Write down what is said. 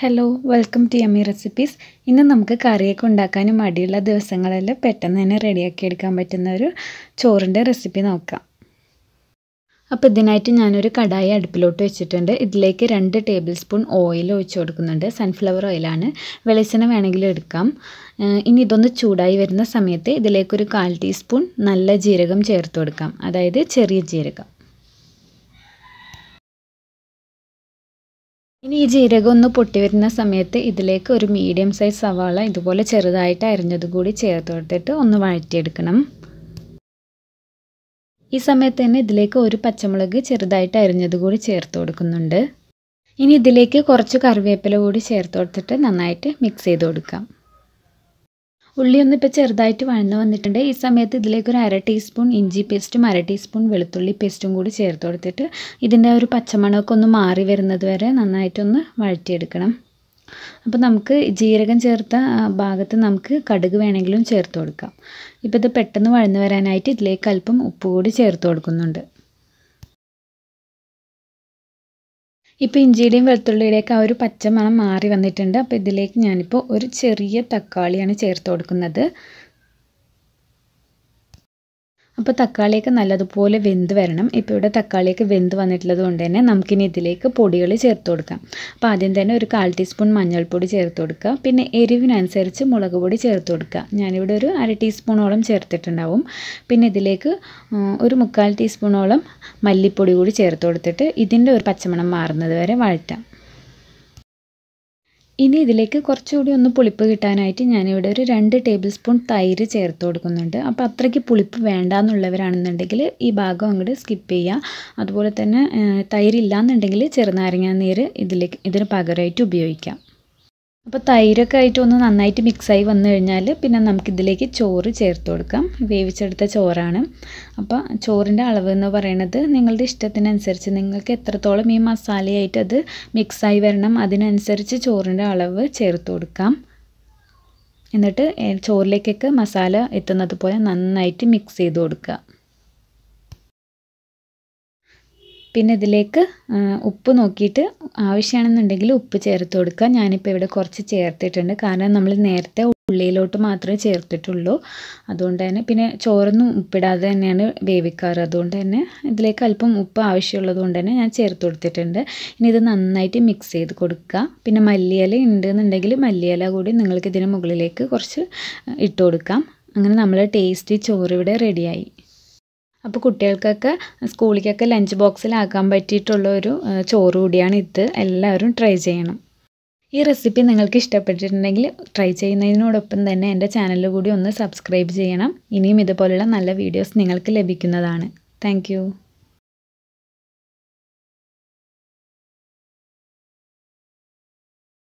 hello welcome to yummy recipes ഇന്ന് നമുക്ക് കറിയൊക്കെ ഉണ്ടാക്കാനും മടിയുള്ള ദിവസങ്ങളിൽ പെട്ടെന്ന് തന്നെ റെഡിയാക്കി എടുക്കാൻ പറ്റുന്ന ഒരു ചോറിൻ്റെ റെസിപ്പി നോക്കാം അപ്പോൾ ഇതിനായിട്ട് ഞാനൊരു കടായി അടുപ്പിലോട്ട് വെച്ചിട്ടുണ്ട് ഇതിലേക്ക് രണ്ട് ടേബിൾ സ്പൂൺ ഓയിൽ ഒഴിച്ച് കൊടുക്കുന്നുണ്ട് സൺഫ്ലവർ ഓയിലാണ് വെളിച്ചെണ്ണ വേണമെങ്കിൽ എടുക്കാം ഇനി ഇതൊന്ന് ചൂടായി വരുന്ന സമയത്ത് ഇതിലേക്കൊരു കാൽ ടീസ്പൂൺ നല്ല ജീരകം ചേർത്ത് കൊടുക്കാം അതായത് ചെറിയ ജീരകം ഇനി ഈ ജീരകം ഒന്ന് പൊട്ടി വരുന്ന സമയത്ത് ഇതിലേക്ക് ഒരു മീഡിയം സൈസ് സവാള ഇതുപോലെ ചെറുതായിട്ട് അരിഞ്ഞത് കൂടി ചേർത്ത് കൊടുത്തിട്ട് ഒന്ന് വഴറ്റിയെടുക്കണം ഈ സമയത്ത് തന്നെ ഇതിലേക്ക് ഒരു പച്ചമുളക് ചെറുതായിട്ട് അരിഞ്ഞത് കൂടി ചേർത്ത് കൊടുക്കുന്നുണ്ട് ഇനി ഇതിലേക്ക് കുറച്ച് കറിവേപ്പില കൂടി ചേർത്ത് കൊടുത്തിട്ട് നന്നായിട്ട് മിക്സ് ചെയ്ത് കൊടുക്കാം ഉള്ളി ഇപ്പോൾ ചെറുതായിട്ട് വഴന്ന് വന്നിട്ടുണ്ട് ഈ സമയത്ത് ഇതിലേക്ക് ഒരു അര ടീസ്പൂൺ ഇഞ്ചി പേസ്റ്റും അര ടീസ്പൂൺ വെളുത്തുള്ളി പേസ്റ്റും കൂടി ചേർത്ത് കൊടുത്തിട്ട് ഇതിൻ്റെ ഒരു പച്ചമണമൊക്കെ ഒന്ന് മാറി വരുന്നത് വരെ നന്നായിട്ടൊന്ന് വഴറ്റിയെടുക്കണം അപ്പോൾ നമുക്ക് ജീരകം ചേർത്ത ഭാഗത്ത് നമുക്ക് കടുക് വേണമെങ്കിലും ചേർത്ത് കൊടുക്കാം ഇപ്പോൾ ഇത് പെട്ടെന്ന് വഴന്ന് വരാനായിട്ട് ഇതിലേക്ക് അല്പം ഉപ്പ് കൂടി ചേർത്ത് കൊടുക്കുന്നുണ്ട് ഇപ്പോൾ ഇഞ്ചിയുടെയും വെളുത്തുള്ളിയുടെയൊക്കെ ആ ഒരു പച്ചമണം മാറി വന്നിട്ടുണ്ട് അപ്പോൾ ഇതിലേക്ക് ഞാനിപ്പോൾ ഒരു ചെറിയ തക്കാളിയാണ് ചേർത്ത് കൊടുക്കുന്നത് അപ്പോൾ തക്കാളിയൊക്കെ നല്ലതുപോലെ വെന്ത് വരണം ഇപ്പോൾ ഇവിടെ തക്കാളിയൊക്കെ വെന്ത് വന്നിട്ടുള്ളത് കൊണ്ട് തന്നെ നമുക്കിനി ഇതിലേക്ക് പൊടികൾ ചേർത്ത് കൊടുക്കാം അപ്പോൾ ആദ്യം തന്നെ ഒരു കാൽ ടീസ്പൂൺ മഞ്ഞൾപ്പൊടി ചേർത്ത് കൊടുക്കുക പിന്നെ എരിവിനനുസരിച്ച് മുളക് പൊടി ചേർത്ത് കൊടുക്കുക ഞാനിവിടെ ഒരു അര ടീസ്പൂണോളം ചേർത്തിട്ടുണ്ടാവും പിന്നെ ഇതിലേക്ക് ഒരു മുക്കാൽ ടീസ്പൂണോളം മല്ലിപ്പൊടി കൂടി ചേർത്ത് കൊടുത്തിട്ട് ഇതിൻ്റെ ഒരു പച്ചമണം മാറുന്നത് വരെ വഴറ്റാം ഇനി ഇതിലേക്ക് കുറച്ചുകൂടി ഒന്ന് പുളിപ്പ് കിട്ടാനായിട്ട് ഞാനിവിടെ ഒരു രണ്ട് ടേബിൾ സ്പൂൺ തൈര് ചേർത്ത് കൊടുക്കുന്നുണ്ട് അപ്പോൾ അത്രയ്ക്ക് പുളിപ്പ് വേണ്ട എന്നുള്ളവരാണെന്നുണ്ടെങ്കിൽ ഈ ഭാഗം അങ്ങോട്ട് സ്കിപ്പ് ചെയ്യുക അതുപോലെ തന്നെ തൈരില്ല എന്നുണ്ടെങ്കിൽ ചെറുനാരങ്ങ നീര് ഇതിലേക്ക് ഇതിന് പകരമായിട്ട് ഉപയോഗിക്കാം അപ്പോൾ തൈരൊക്കെ ആയിട്ട് ഒന്ന് നന്നായിട്ട് മിക്സായി വന്നു കഴിഞ്ഞാൽ പിന്നെ നമുക്കിതിലേക്ക് ചോറ് ചേർത്ത് കൊടുക്കാം വേവിച്ചെടുത്ത ചോറാണ് അപ്പോൾ ചോറിൻ്റെ അളവ് എന്ന് പറയുന്നത് നിങ്ങളുടെ ഇഷ്ടത്തിനനുസരിച്ച് നിങ്ങൾക്ക് എത്രത്തോളം ഈ മസാലയായിട്ട് അത് മിക്സായി വരണം അതിനനുസരിച്ച് ചോറിൻ്റെ അളവ് ചേർത്ത് കൊടുക്കാം എന്നിട്ട് ചോറിലേക്കൊക്കെ മസാല എത്തുന്നത് പോലെ നന്നായിട്ട് മിക്സ് ചെയ്ത് കൊടുക്കുക പിന്നെ ഇതിലേക്ക് ഉപ്പ് നോക്കിയിട്ട് ആവശ്യമാണെന്നുണ്ടെങ്കിൽ ഉപ്പ് ചേർത്ത് കൊടുക്കുക ഞാനിപ്പോൾ ഇവിടെ കുറച്ച് ചേർത്തിട്ടുണ്ട് കാരണം നമ്മൾ നേരത്തെ ഉള്ളിയിലോട്ട് മാത്രമേ ചേർത്തിട്ടുള്ളൂ അതുകൊണ്ട് തന്നെ പിന്നെ ചോറൊന്നും ഉപ്പിടാതെ തന്നെയാണ് വേവിക്കാറ് അതുകൊണ്ട് തന്നെ ഇതിലേക്ക് അല്പം ഉപ്പ് ആവശ്യമുള്ളത് കൊണ്ട് തന്നെ ഞാൻ ചേർത്ത് കൊടുത്തിട്ടുണ്ട് ഇനി ഇത് നന്നായിട്ട് മിക്സ് ചെയ്ത് കൊടുക്കുക പിന്നെ മല്ലിയില എന്നുണ്ടെങ്കിൽ മല്ലിയില കൂടി നിങ്ങൾക്ക് ഇതിന് മുകളിലേക്ക് കുറച്ച് ഇട്ട് കൊടുക്കാം അങ്ങനെ നമ്മൾ ടേസ്റ്റി ചോറ് ഇവിടെ റെഡിയായി അപ്പോൾ കുട്ടികൾക്കൊക്കെ സ്കൂളിലേക്കൊക്കെ ലഞ്ച് ബോക്സിലാക്കാൻ പറ്റിയിട്ടുള്ള ഒരു ചോറ് കൂടിയാണ് ഇത് എല്ലാവരും ട്രൈ ചെയ്യണം ഈ റെസിപ്പി നിങ്ങൾക്ക് ഇഷ്ടപ്പെട്ടിട്ടുണ്ടെങ്കിൽ ട്രൈ ചെയ്യുന്നതിനോടൊപ്പം തന്നെ എൻ്റെ ചാനൽ കൂടി ഒന്ന് സബ്സ്ക്രൈബ് ചെയ്യണം ഇനിയും ഇതുപോലുള്ള നല്ല വീഡിയോസ് നിങ്ങൾക്ക് ലഭിക്കുന്നതാണ് താങ്ക്